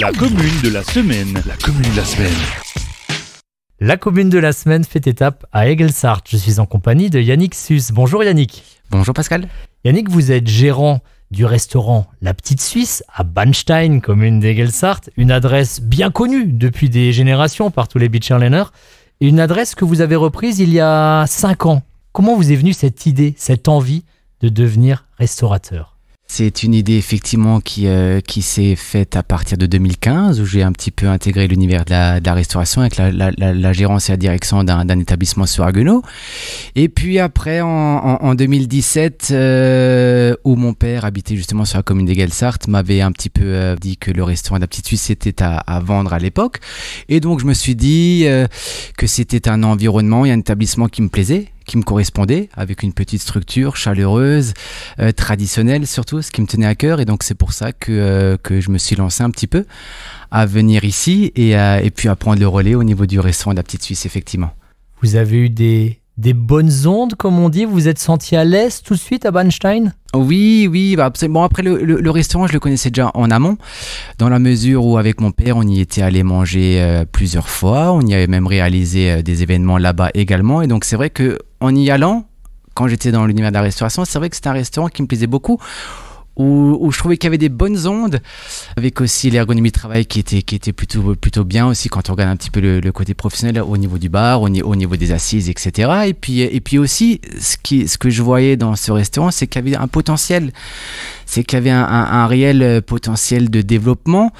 La commune de la semaine. La commune de la semaine. La commune de la semaine fait étape à Egelsart. Je suis en compagnie de Yannick Sus. Bonjour Yannick. Bonjour Pascal. Yannick, vous êtes gérant du restaurant La Petite Suisse à Banstein, commune d'Egelsart, une adresse bien connue depuis des générations par tous les beachernlaners, une adresse que vous avez reprise il y a 5 ans. Comment vous est venue cette idée, cette envie de devenir restaurateur c'est une idée effectivement qui, euh, qui s'est faite à partir de 2015 où j'ai un petit peu intégré l'univers de, la, restauration avec la, la, gérance et la direction d'un établissement sur Et puis après en, en, 2017 euh, où mon père habitait justement sur la commune des Gelsart m'avait un petit peu euh, dit que le restaurant d'aptitude la était à, à vendre à l'époque. Et donc je me suis dit que c'était un environnement et un établissement qui me plaisait qui me correspondait, avec une petite structure chaleureuse, euh, traditionnelle surtout, ce qui me tenait à cœur. Et donc c'est pour ça que, euh, que je me suis lancé un petit peu à venir ici et, et puis à prendre le relais au niveau du restaurant de la Petite Suisse, effectivement. Vous avez eu des, des bonnes ondes, comme on dit. Vous vous êtes senti à l'aise tout de suite à banstein Oui, oui, bah absolument. Après, le, le, restaurant, je le connaissais déjà en amont, dans la mesure où, avec mon père, on y était allé manger euh, plusieurs fois. On y avait même réalisé des événements là-bas également. Et donc, c'est vrai que en y allant, quand j'étais dans l'univers de la restauration, c'est vrai que c'était un restaurant qui me plaisait beaucoup. Où, je trouvais qu'il y avait des bonnes ondes, avec aussi l'ergonomie de travail qui était, qui était plutôt, plutôt bien aussi quand on regarde un petit peu le, côté professionnel au niveau du bar, au, niveau des assises, etc. Et puis, et puis aussi, ce, qui, ce que je voyais dans ce restaurant, c'est qu'il y avait un potentiel c'est qu'il y avait un, réel euh, potentiel de développement,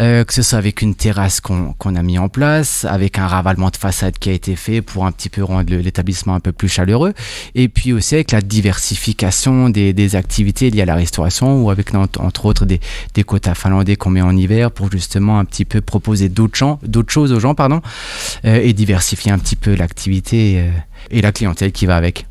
euh, que ce soit avec une terrasse qu'on a mis en place, avec un ravalement de façade qui a été fait pour un petit peu rendre l'établissement un peu plus chaleureux, et puis aussi avec la diversification des, activités liées à la restauration ou avec entre, autres des, quotas finlandais qu'on met en hiver pour justement un petit peu proposer d'autres choses aux gens pardon, euh, et diversifier un petit peu l'activité et la clientèle qui va avec.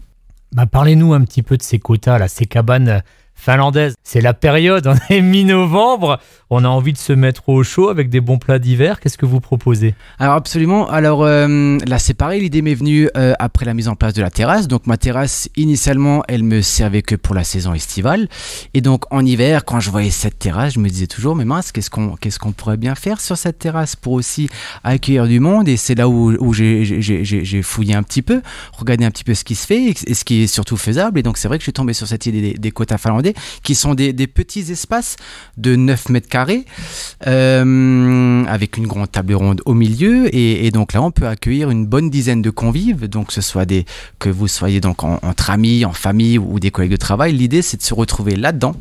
Bah, Parlez-nous un petit peu de ces quotas, là, ces cabanes finlandaise. C'est la période, on est mi-novembre, on a envie de se mettre au chaud avec des bons plats d'hiver. Qu'est-ce que vous proposez Alors absolument, alors euh, là c'est pareil, l'idée m'est venue euh, après la mise en place de la terrasse. Donc ma terrasse, initialement, elle me servait que pour la saison estivale. Et donc en hiver, quand je voyais cette terrasse, je me disais toujours, mais mince, qu'est-ce qu'on qu'est-ce pourrait bien faire sur cette terrasse pour aussi accueillir du monde Et c'est là où, j'ai fouillé un petit peu, regardé un petit peu ce qui se fait et ce qui est surtout faisable. Et donc c'est vrai que je suis tombé sur cette idée des, des quotas finlandais qui sont des, petits espaces de 9 mètres carrés, euh, avec une grande table ronde au milieu. Et, donc là, on peut accueillir une bonne dizaine de convives, donc ce soit des, que vous soyez donc entre amis, en famille ou des collègues de travail. L'idée, c'est de se retrouver là-dedans,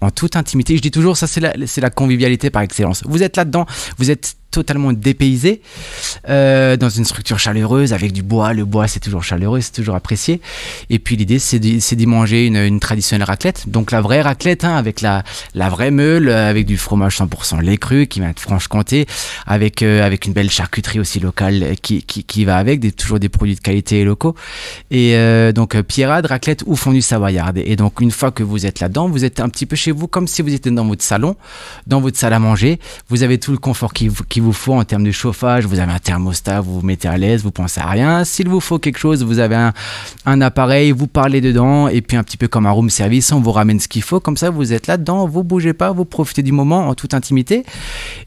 en toute intimité. Je dis toujours, ça, c'est la convivialité par excellence. Vous êtes là-dedans, vous êtes totalement dépaysé euh, dans une structure chaleureuse avec du bois. Le bois, c'est toujours chaleureux, c'est toujours apprécié. Et puis l'idée, c'est d'y manger une, traditionnelle raclette. Donc la vraie raclette, hein, avec la, la vraie meule, euh, avec du fromage 100% lait cru qui vient de Franche-Comté, avec, euh, avec une belle charcuterie aussi locale qui, qui, qui va avec, des, toujours des produits de qualité et locaux. Et donc pierrade, raclette ou fondue savoyarde. Et donc une fois que vous êtes là-dedans, vous êtes un petit peu chez vous comme si vous étiez dans votre salon, dans votre salle à manger. Vous avez tout le confort qui, vous vous faut en termes de chauffage, vous avez un thermostat, vous vous mettez à l'aise, vous pensez à rien. S'il vous faut quelque chose, vous avez un, appareil, vous parlez dedans, et puis un petit peu comme un room service, on vous ramène ce qu'il faut. Comme ça, vous êtes là-dedans, vous bougez pas, vous profitez du moment en toute intimité.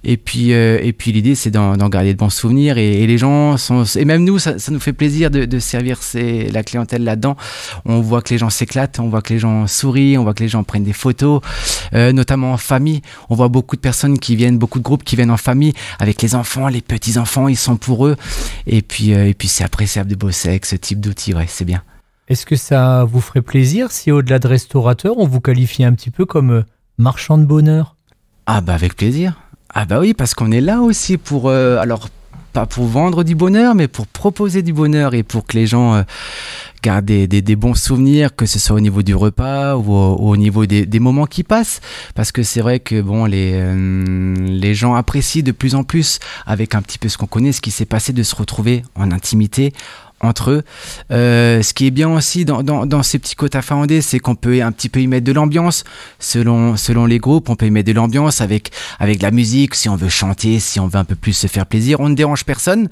Et puis, euh, et puis l'idée, c'est d'en garder de bons souvenirs. Et, les gens sont, et même nous, ça, nous fait plaisir de, servir la clientèle là-dedans. On voit que les gens s'éclatent, on voit que les gens sourient, on voit que les gens prennent des photos, euh, notamment en famille. On voit beaucoup de personnes qui viennent, beaucoup de groupes qui viennent en famille. Avec avec les enfants, les petits-enfants, ils sont pour eux. Et puis, euh, et puis c'est appréciable de bosser avec ce type d'outils, ouais, c'est bien. Est-ce que ça vous ferait plaisir si au-delà de restaurateur, on vous qualifie un petit peu comme euh, marchand de bonheur Ah bah avec plaisir. Ah bah oui, parce qu'on est là aussi pour... Euh, alors, pas pour vendre du bonheur, mais pour proposer du bonheur et pour que les gens garder des, des, bons souvenirs, que ce soit au niveau du repas ou au, niveau des, des, moments qui passent, parce que c'est vrai que bon, les, euh, les gens apprécient de plus en plus, avec un petit peu ce qu'on connaît, ce qui s'est passé, de se retrouver en intimité entre eux. Euh, ce qui est bien aussi dans, dans, dans ces petits quotas finlandais, c'est qu'on peut un petit peu y mettre de l'ambiance. Selon, selon les groupes, on peut y mettre de l'ambiance avec, avec la musique, si on veut chanter, si on veut un peu plus se faire plaisir. On ne dérange personne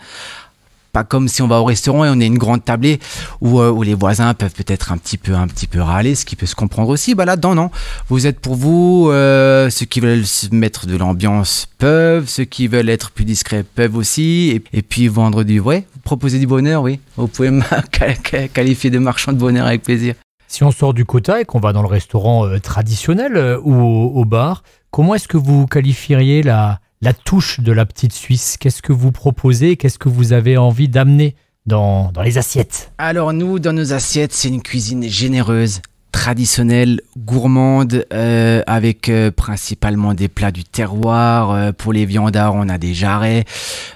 pas comme si on va au restaurant et on est une grande tablée où, euh, où les voisins peuvent peut-être un petit peu un petit peu râler, ce qui peut se comprendre aussi. Bah là, dedans non. Vous êtes pour vous. Euh, ceux qui veulent se mettre de l'ambiance peuvent. Ceux qui veulent être plus discrets peuvent aussi. Et, puis vendre du vrai, proposer du bonheur, oui. Vous pouvez me qualifier de marchand de bonheur avec plaisir. Si on sort du quota et qu'on va dans le restaurant euh, traditionnel ou au bar, comment est-ce que vous qualifieriez la, la touche de la petite Suisse. Qu'est-ce que vous proposez Qu'est-ce que vous avez envie d'amener dans, dans les assiettes Alors nous, dans nos assiettes, c'est une cuisine généreuse, traditionnelle, gourmande, euh, avec euh, principalement des plats du terroir. Euh, pour les viandards, on a des jarrets,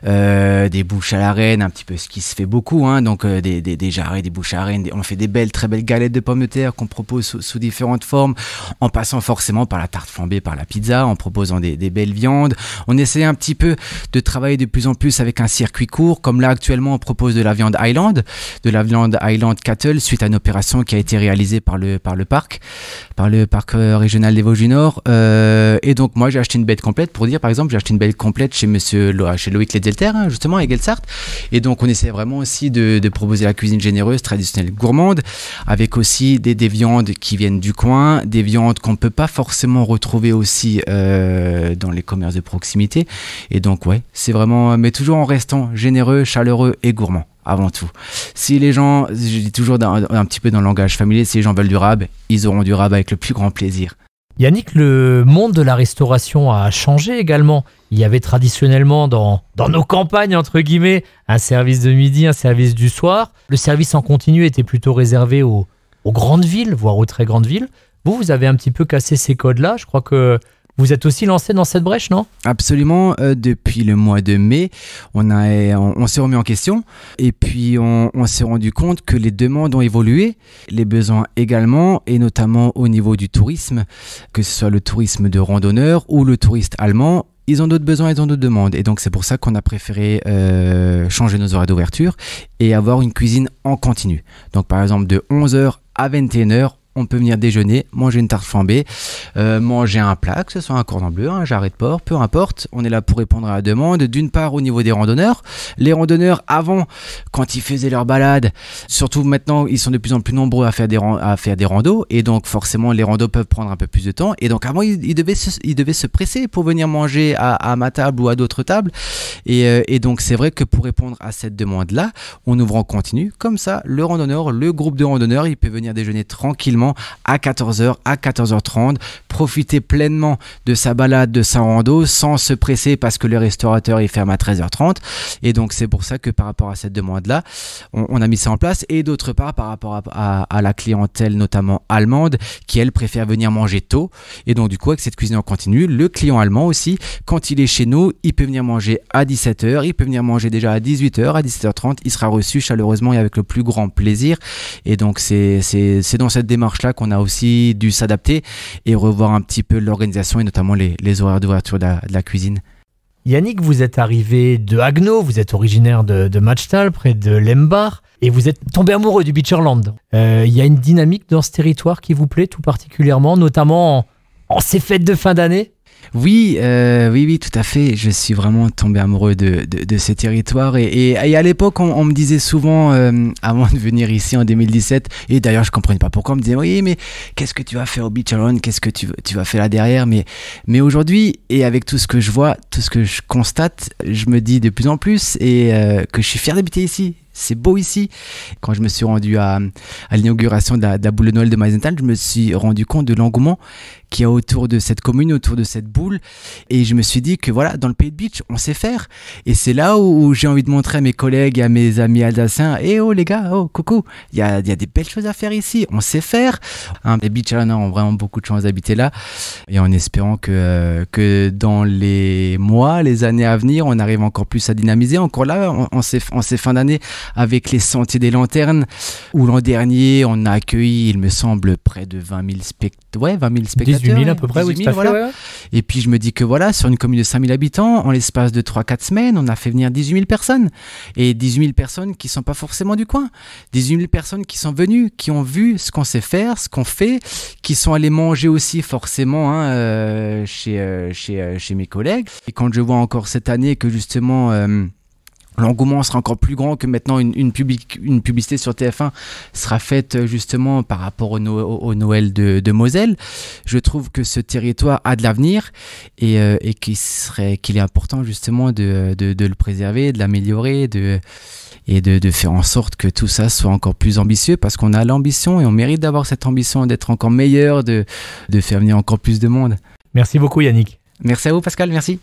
des bouches à la reine, un petit peu ce qui se fait beaucoup. Hein. donc des, des, jarrets, des bouches à la reine. on fait des belles, très belles galettes de pommes de terre qu'on propose sous, différentes formes, en passant forcément par la tarte flambée, par la pizza, en proposant des, belles viandes. On essaie un petit peu de travailler de plus en plus avec un circuit court, comme là actuellement on propose de la viande Highland, de la viande Highland Cattle, suite à une opération qui a été réalisée par le par le parc, par le parc euh, régional des Vosges du Nord. Euh, et donc moi j'ai acheté une bête complète pour dire par exemple j'ai acheté une bête complète chez Monsieur Lo chez Loïc Ledzelter hein, justement à Gelsart. Et donc on essaie vraiment aussi de, proposer la cuisine généreuse traditionnelle gourmande avec aussi des, viandes qui viennent du coin, des viandes qu'on ne peut pas forcément retrouver aussi euh, dans les commerces de proximité. Et donc ouais, c'est vraiment, mais toujours en restant généreux, chaleureux et gourmand avant tout. Si les gens, je dis toujours un, petit peu dans le langage familier, si les gens veulent du rab, ils auront du rab avec le plus grand plaisir. Yannick, le monde de la restauration a changé également. Il y avait traditionnellement dans, dans, nos campagnes, entre guillemets, un service de midi, un service du soir. Le service en continu était plutôt réservé aux grandes villes, voire aux très grandes villes. Vous, vous avez un petit peu cassé ces codes-là. Je crois que vous êtes aussi lancé dans cette brèche, non Absolument. Euh, depuis le mois de mai, on, a, on, s'est remis en question et puis on, s'est rendu compte que les demandes ont évolué, les besoins également, et notamment au niveau du tourisme, que ce soit le tourisme de randonneur ou le touriste allemand ils ont d'autres besoins, ils ont d'autres demandes. Et donc c'est pour ça qu'on a préféré euh, changer nos horaires d'ouverture et avoir une cuisine en continu. Donc par exemple de 11h à 21h, on peut venir déjeuner, manger une tarte flambée, euh, manger un plat, que ce soit un cordon bleu, un jarret de porc, peu importe. On est là pour répondre à la demande. D'une part, au niveau des randonneurs, les randonneurs avant, quand ils faisaient leur balade, surtout maintenant, ils sont de plus en plus nombreux à faire des, à faire des randos, et donc forcément, les randos peuvent prendre un peu plus de temps. Et donc avant, ils, devaient, se, se presser pour venir manger à, ma table ou à d'autres tables. Et, euh, et donc, c'est vrai que pour répondre à cette demande-là, on ouvre en continu. Comme ça, le randonneur, le groupe de randonneurs, il peut venir déjeuner tranquillement à 14h, à 14h30. Profitez pleinement de sa balade, de sa rando, sans se presser parce que le restaurateur il ferme à 13h30. Et donc, c'est pour ça que par rapport à cette demande-là, on, a mis ça en place. Et d'autre part, par rapport à, la clientèle, notamment allemande, qui, elle, préfère venir manger tôt. Et donc, du coup, avec cette cuisine en continu, le client allemand aussi, quand il est chez nous, il peut venir manger à 17h, il peut venir manger déjà à 18h, à 17h30, il sera reçu chaleureusement et avec le plus grand plaisir. Et donc, c'est dans cette démarche on là qu'on a aussi dû s'adapter et revoir un petit peu l'organisation et notamment les, horaires d'ouverture de, la cuisine. Yannick, vous êtes arrivé de Hagno vous êtes originaire de, de Machtal, près de Lembar, et vous êtes tombé amoureux du Beacherland. Euh, il y a une dynamique dans ce territoire qui vous plaît tout particulièrement, notamment en ces fêtes de fin d'année oui, euh, oui, oui, tout à fait. Je suis vraiment tombé amoureux de, de, de ce territoire. Et, et, à l'époque, on, me disait souvent, euh, avant de venir ici en 2017, et d'ailleurs, je ne comprenais pas pourquoi, on me disait, oui, mais qu'est-ce que tu vas faire au Beach Qu'est-ce que tu, tu, vas faire là derrière Mais, mais aujourd'hui, et avec tout ce que je vois, tout ce que je constate, je me dis de plus en plus et euh, que je suis fier d'habiter ici c'est beau ici. Quand je me suis rendu à, l'inauguration de, la boule de Noël de Maisenthal, je me suis rendu compte de l'engouement qu'il y a autour de cette commune, autour de cette boule. Et je me suis dit que voilà, dans le pays de Beach, on sait faire. Et c'est là où, j'ai envie de montrer à mes collègues et à mes amis alsaciens Eh oh les gars, oh coucou, il y a, des belles choses à faire ici, on sait faire. Hein, les on ont vraiment beaucoup de chance d'habiter là. Et en espérant que, euh, que dans les mois, les années à venir, on arrive encore plus à dynamiser. Encore là, en ces fins d'année, avec les Sentiers des Lanternes, où l'an dernier, on a accueilli, il me semble, près de 20 000, spect ouais, 20 000 spectateurs. 18 000 à peu près, oui, voilà. Et puis je me dis que voilà, sur une commune de 5 000 habitants, en l'espace de 3-4 semaines, on a fait venir 18 000 personnes. Et 18 000 personnes qui sont pas forcément du coin. 18 000 personnes qui sont venues, qui ont vu ce qu'on sait faire, ce qu'on fait, qui sont allées manger aussi forcément hein, euh, chez, euh, chez, euh, chez mes collègues. Et quand je vois encore cette année que justement l'engouement sera encore plus grand que maintenant une, une publicité sur TF1 sera faite euh, justement par rapport au, Noël de, Moselle. Je trouve que ce territoire a de l'avenir et, euh, qu'il est important justement de, le préserver, de l'améliorer et de, faire en sorte que tout ça soit encore plus ambitieux parce qu'on a l'ambition et on mérite d'avoir cette ambition d'être encore meilleur, de, de faire venir encore plus de monde. Merci beaucoup Yannick. Merci à vous Pascal, merci.